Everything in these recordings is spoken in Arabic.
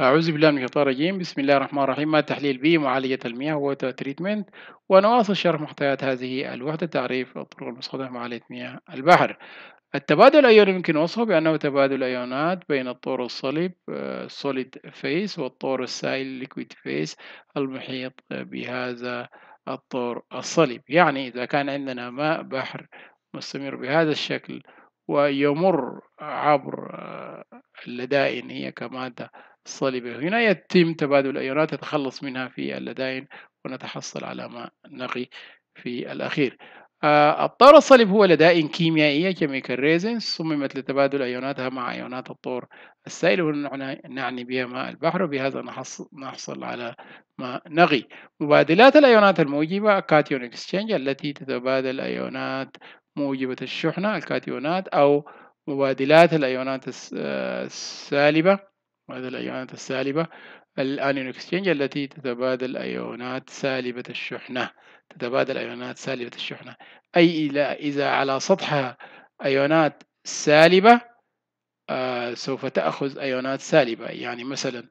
أعوذ بالله من الشيطان الرجيم بسم الله الرحمن الرحيم ما تحليل بي معالجة المياه ووتر تريتمنت ونواصل شرح محتويات هذه الوحدة تعريف الطرق المستخدمة معالجة مياه البحر التبادل الأيوني يمكن وصفه بأنه تبادل أيونات بين الطور الصلب آه، solid phase والطور السائل liquid phase المحيط بهذا الطور الصلب يعني إذا كان عندنا ماء بحر مستمر بهذا الشكل ويمر عبر آه، اللدائن هي كمادة صلبة هنا يتم تبادل الأيونات تتخلص منها في اللدائن ونتحصل على ماء نقي في الأخير آه، الطور الصلب هو لدائن كيميائية chemical ريزن صممت لتبادل أيوناتها مع أيونات الطور السائل ونعني بها ماء البحر وبهذا نحصل على ماء نغي مبادلات الأيونات الموجبة كاتيون اكسشينج التي تتبادل أيونات موجبة الشحنة الكاتيونات أو مبادلات الأيونات آه، السالبة هذا الأيونات السالبة الأنيون إكسشينج التي تتبادل أيونات سالبة الشحنة تتبادل أيونات سالبة الشحنة أي إذا على سطحها أيونات سالبة آه سوف تأخذ أيونات سالبة يعني مثلا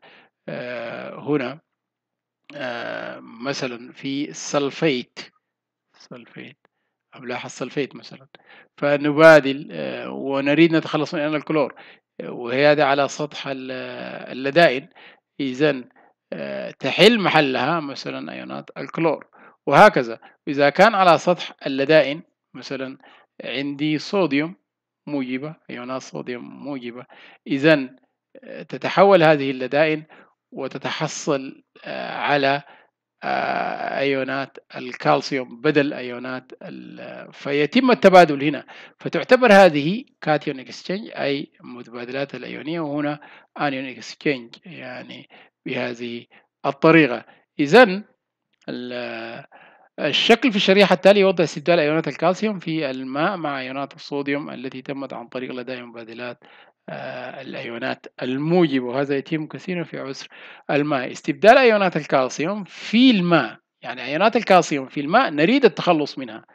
آه هنا آه مثلا في السلفيت سلفيت أملاح السلفيت مثلا فنبادل آه، ونريد نتخلص من الكلور وهي على سطح اللدائن إذا آه، تحل محلها مثلا أيونات الكلور وهكذا إذا كان على سطح اللدائن مثلا عندي صوديوم موجبة أيونات صوديوم موجبة إذا آه، تتحول هذه اللدائن وتتحصل آه، على آه، ايونات الكالسيوم بدل ايونات فيتم التبادل هنا فتعتبر هذه كاتيون اكسشينج اي المتبادلات الايونيه وهنا انيون اكسشينج يعني بهذه الطريقه اذا الشكل في الشريحة التاليه يوضح استبدال أيونات الكالسيوم في الماء مع أيونات الصوديوم التي تمت عن طريق لدى مبادلات آه، الأيونات الموجب وهذا يتم كثيرا في عسر الماء استبدال أيونات الكالسيوم في الماء يعني أيونات الكالسيوم في الماء نريد التخلص منها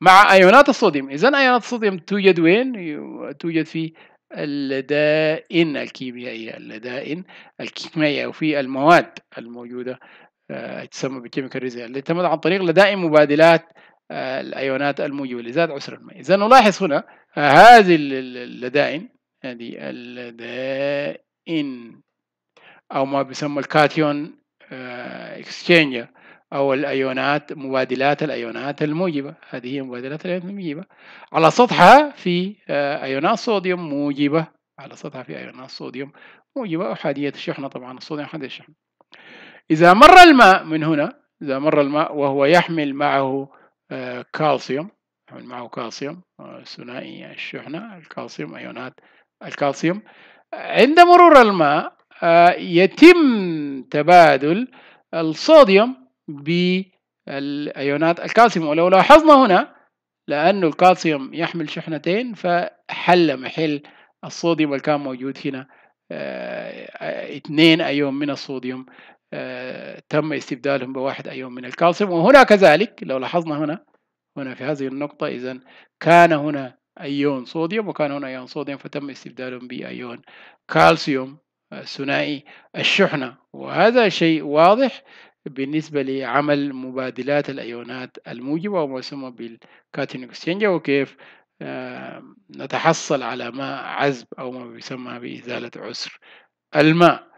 مع أيونات الصوديوم إذا أيونات الصوديوم توجد وين؟ توجد في اللدائن الكيميائية اللدائن الكيميائية وفي المواد الموجودة آه، تسمى بالكيميكال ريزير اللي تمت عن طريق لدائن مبادلات آه، الأيونات الموجبة لذات عسر الماء إذا نلاحظ هنا هذه اللدائن ادي الدائن او ما بيسمى الكاتيون اكسشينجر آه، او الايونات مبادلات الايونات الموجبه هذه هي مبادلات الايونات الموجبه على سطحها في آه، ايونات صوديوم موجبه على سطحها في ايونات صوديوم موجبه احاديه الشحنه طبعا الصوديوم احاديه الشحنه اذا مر الماء من هنا اذا مر الماء وهو يحمل معه كالسيوم آه، يحمل معه كالسيوم ثنائي الشحنه الكالسيوم ايونات الكالسيوم عند مرور الماء آه، يتم تبادل الصوديوم بالأيونات الكالسيوم ولو لاحظنا هنا لأنه الكالسيوم يحمل شحنتين فحل محل الصوديوم اللي كان موجود هنا آه، اثنين أيون من الصوديوم آه، تم استبدالهم بواحد أيون من الكالسيوم وهنا كذلك لو لاحظنا هنا هنا في هذه النقطة إذا كان هنا أيون صوديوم وكان هنا أيون صوديوم فتم استبدالهم بأيون كالسيوم ثنائي الشحنة وهذا شيء واضح بالنسبة لعمل مبادلات الأيونات الموجبة وما يسمى بالكاتين اكسشينج وكيف نتحصل على ماء عذب أو ما يسمى بإزالة عسر الماء